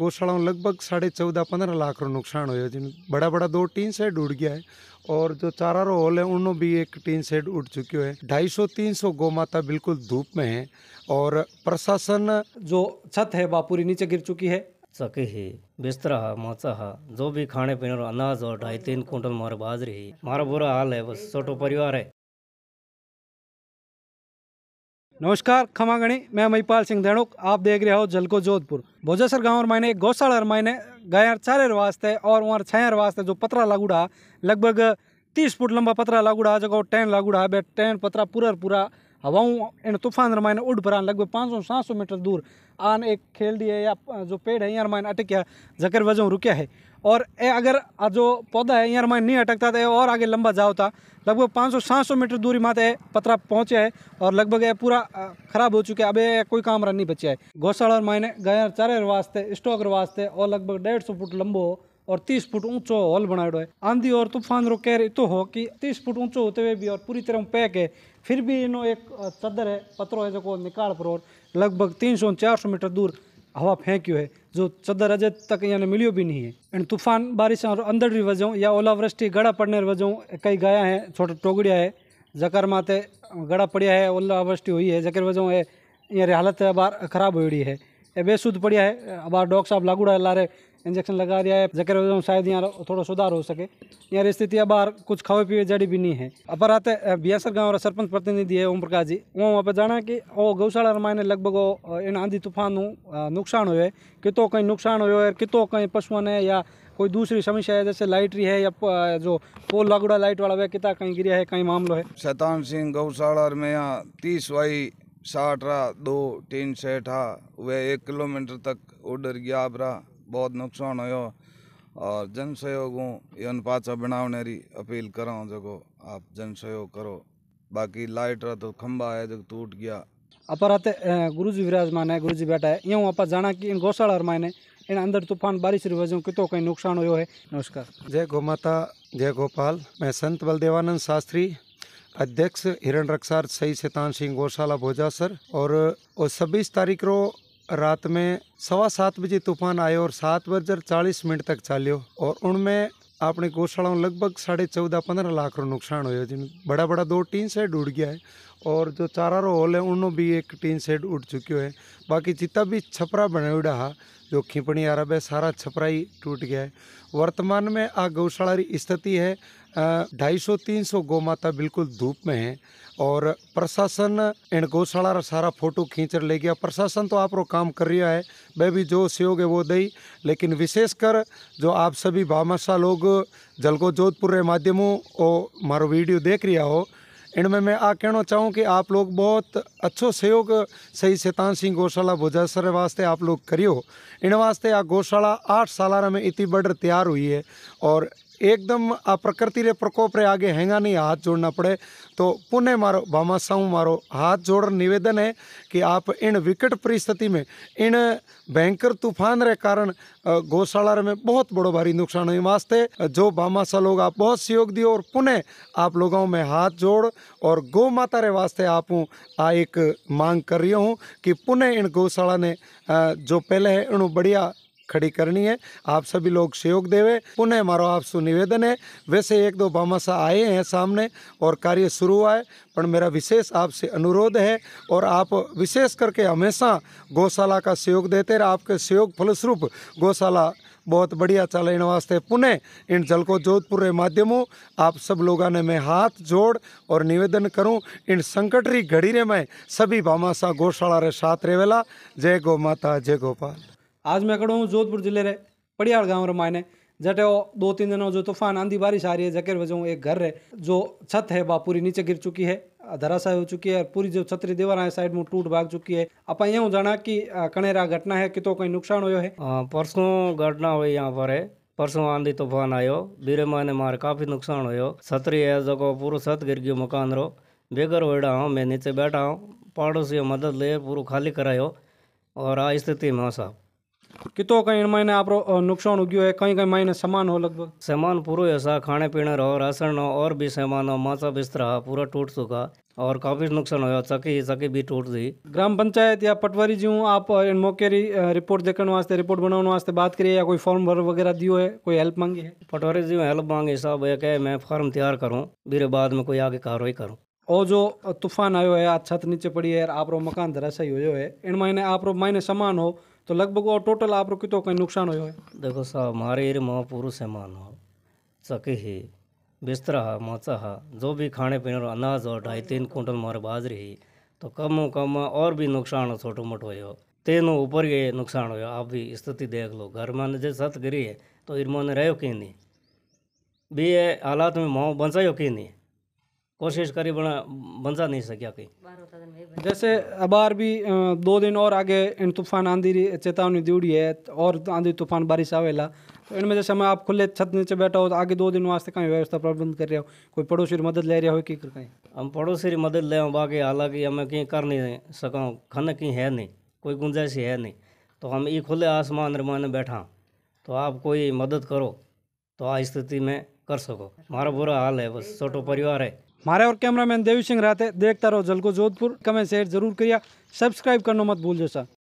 गौशालाओं लगभग साढ़े चौदह पंद्रह लाख रो नुकसान हो जिन बड़ा बड़ा दो टीन सेट उड़ गया है और जो चारा रो हॉल है उनों भी एक टीन सेट उड़ चुके है ढाई सौ तीन सौ गौ माता बिल्कुल धूप में है और प्रशासन जो छत है वह पूरी नीचे गिर चुकी है सके ही बिस्तरा हा मोचा हा जो भी खाने पीने और अनाज और ढाई तीन कुंटल मारे बाजरी ही मारा बुरा हाल है बस छोटो परिवार है नमस्कार खमागणी मैं महिपाल सिंह धेणुक आप देख रहे हो जलको जोधपुर भोजेसर गांव और मायने एक गौशाला और मायने गया चारे वास्ते और वहाँ छह वास्ते जो पतरा लागूड़ा लगभग तीस फुट लंबा पतरा लागूड़ा जगह टेन लागूड़ा बे टेन पतरा पूरा पूरा हवाओं इन तूफान रामायण उड़ भरा लगभग पाँच सौ सात सौ मीटर दूर आन एक खेल है या जो पेड़ है यहाँ रामायण गया जकर वजह रुकया है और ए अगर जो पौधा है यहाँ रामायण नहीं अटकता तो और आगे लंबा जाओ था लगभग पाँच सौ सात सौ मीटर दूरी माते पतरा पहुँचे है और लगभग यह पूरा खराब हो चुका है अब कोई काम रहा नहीं बचा है गौशाला रामायण गया चारे वास्ते स्टॉक वास्ते और लगभग डेढ़ सौ फुट लंबो और तीस फुट ऊंचो हॉल बनाएडो है आंधी और तूफान रो कहर इतो हो कि तीस फुट ऊंचो होते हुए भी और पूरी तरह पैक है फिर भी इनो एक चदर है पत्रो है जो निकाल पर और लगभग तीन सौ चार सौ मीटर दूर हवा फेंक्यू है जो चदर अजय तक यहाँ मिलियो भी नहीं है एंड तूफान बारिश और अंदर भी वजह या ओलावृष्टि गड़ा पड़ने वजह कई गाया है छोटे टोगड़िया है जकर माते गड़ा पड़िया है ओलावृष्टि हुई है जकर वजह है यहाँ हालत बार खराब हो रही है ए बेसुद पड़िया है अब डॉक्टर साहब लागू है लारे इंजेक्शन लगा दिया है जकर शायद यहाँ थोड़ा सुधार हो सके यहाँ स्थिति अब बाहर कुछ खावे पीवे जड़ी भी नहीं है अपर आते बियासर गाँव सरपंच प्रतिनिधि है ओम प्रकाश जी वो वहाँ पर जाना कि वो गौशाला मायने लगभग वो इन आंधी तूफान नुकसान हुए कितो कहीं नुकसान हुए है कितो कहीं पशुओं ने या कोई दूसरी समस्या है जैसे लाइटरी है या जो पोल लगड़ा लाइट वाला वह किता कहीं गिरा है कहीं मामलो है शैतान सिंह गौशाला में यहाँ तीस वाई साठ रहा दो तीन सेठ रहा वह एक किलोमीटर तक ऑर्डर गया रहा बहुत नुकसान हो और जन सहयोग हूँ इन पाचा बनावने री अपील कराऊँ जगो आप जन सहयोग करो बाकी लाइट रहा तो खंबा है जो टूट गया अपर आते गुरु जी विराजमान है गुरु जी बैठा है यूँ आप जाना कि इन गौशाला मायने इन अंदर तूफान बारिश की वजह कितों कहीं नुकसान हो है नमस्कार जय गो माता जय गोपाल मैं संत बलदेवानंद शास्त्री अध्यक्ष हिरण रक्षार सही शैतान सिंह गौशाला भोजा सर और सब्बीस तारीख रो रात में सवा सात बजे तूफान आयो और सात बजकर चालीस मिनट तक चालियो और उनमें अपने गौशालाओं लगभग साढ़े चौदह पंद्रह लाख रो नुकसान हो जिन बड़ा बड़ा दो टीन सेट उड़ गया है और जो चारा रो हॉल है उनों भी एक टीन सेट उड़ चुके है बाकी जितना भी छपरा उड़ा है जो खिपणी आरब है सारा छपरा ही टूट गया है वर्तमान में आ गौशाला स्थिति है ढाई सौ तीन सौ गौ माता बिल्कुल धूप में है और प्रशासन इन गौशाला सारा फोटो खींच ले गया प्रशासन तो आप रो काम कर रहा है वह भी जो सहयोग है वो दई लेकिन विशेषकर जो आप सभी भामाशा लोग जलगो जोधपुर के माध्यमों और मारो वीडियो देख रहा हो इनमें मैं आ कहना चाहूँ कि आप लोग बहुत अच्छो सहयोग सही शैतान सिंह गौशाला भुजासर वास्ते आप लोग करियो इन वास्ते आ गौशाला आठ साल में इतनी बढ़ तैयार हुई है और एकदम प्रकृति रे प्रकोप रे आगे हैंगा नहीं हाथ जोड़ना पड़े तो पुणे मारो भामा साहू मारो हाथ जोड़ निवेदन है कि आप इन विकट परिस्थिति में इन भयंकर तूफान रे कारण गौशाला में बहुत बड़ो भारी नुकसान हुई वास्ते जो भामा सा लोग आप बहुत सहयोग दिए और पुणे आप लोगों में हाथ जोड़ और गौ माता रे वास्ते आप आ एक मांग कर रही हूँ कि पुणे इन गौशाला ने जो पहले है इन बढ़िया खड़ी करनी है आप सभी लोग सहयोग देवे पुनः हमारा आपसे निवेदन है वैसे एक दो बामासा आए हैं सामने और कार्य शुरू हुआ है पर मेरा विशेष आपसे अनुरोध है और आप विशेष करके हमेशा गौशाला का सहयोग देते रहे आपके सहयोग फलस्वरूप गौशाला बहुत बढ़िया चल इन वास्ते पुनः इन जल को जोधपुर के माध्यमों आप सब लोगों ने मैं हाथ जोड़ और निवेदन करूं इन संकट री घड़ी रे मैं सभी भामाशाह गौशाला रे साथ रेवेला जय गो माता जय गोपाल आज मैं खड़ा हूँ जोधपुर जिले रे पड़ियाड़ गाँव रे मायने जटे वो दो तीन दिनों जो तूफान आंधी बारिश आ रही है जकेर वजह एक घर है जो छत है वह पूरी नीचे गिर चुकी है धराशा हो चुकी है और पूरी जो छतरी दीवार है साइड में टूट भाग चुकी है आप यूं जाना कि कनेरा घटना है कि तो कोई नुकसान हुए है परसों घटना हुई यहाँ पर है परसों आंधी तूफान आयो बीरे मायने मार काफी नुकसान हो छतरी है जो पूरा छत गिर गयो मकान रो बेघर वेड़ा हूँ मैं नीचे बैठा हूँ पड़ोसी मदद ले पूरा खाली करायो और आ स्थिति में साहब कितो कहीं महीने आप नुकसान उगो है कहीं कहीं महीने सामान हो लगभग सामान पूरा ऐसा खाने पीने रहो राशन रहो और भी सामान हो माचा बिस्तर पूरा टूट चुका और काफी नुकसान हुआ चकी चकी भी टूट दी ग्राम पंचायत या पटवारी जी आप मौके रिपोर्ट देखने वास्ते रिपोर्ट बनाने वास्ते बात करिए या कोई फॉर्म भर वगैरह दियो है कोई हेल्प मांगी है पटवारी जी हेल्प मांगी साहब एक है मैं फॉर्म तैयार करूँ फिर बाद में कोई आगे कार्रवाई करूँ और जो तूफान आयो है आज छत नीचे पड़ी है आप रो मकान सही हो है इन महीने आप रो महीने सामान हो તો લગભગ ટોટલ આપણો કીધો કંઈ નુકસાન હોય હોય દેખો સાહેબ हमारे एरिया महापुरुष है मानो सके ही बिस्तरा है मोचा है जो भी खाने पीने का अनाज और ढाई तीन कुंटल मारे बाजरी ही तो कम कम और भी नुकसान छोटो मोटो हो तेनों ऊपर ये नुकसान हो आप भी स्थिति देख लो घर में जो सत गिरी है तो इरमो ने रहो कि नहीं भी हालात में माओ बचायो कि नहीं कोशिश करी बना जा नहीं सक्या कहीं जैसे अबार भी दो दिन और आगे इन तूफान आंधी चेतावनी दी है और आंधी तूफान बारिश आवेला तो इनमें जैसे मैं आप खुले छत नीचे बैठा हो तो आगे दो दिन वास्ते कहीं व्यवस्था प्रबंध कर रहे हो कोई पड़ोसी की मदद ले रहे हो कि कहीं हम पड़ोसी की मदद ले बाकी हालांकि हमें कहीं कर नहीं सका खाना कहीं है नहीं कोई गुंजाइश है नहीं तो हम ये खुले आसमान रमान बैठा तो आप कोई मदद करो तो आ स्थिति में कर सको हमारा बुरा हाल है बस छोटो परिवार है हमारे और कैमरामैन देवी सिंह रहते देखता रहो जल को जोधपुर कमेंट शेयर जरूर करिए सब्सक्राइब करना मत भूल जो सर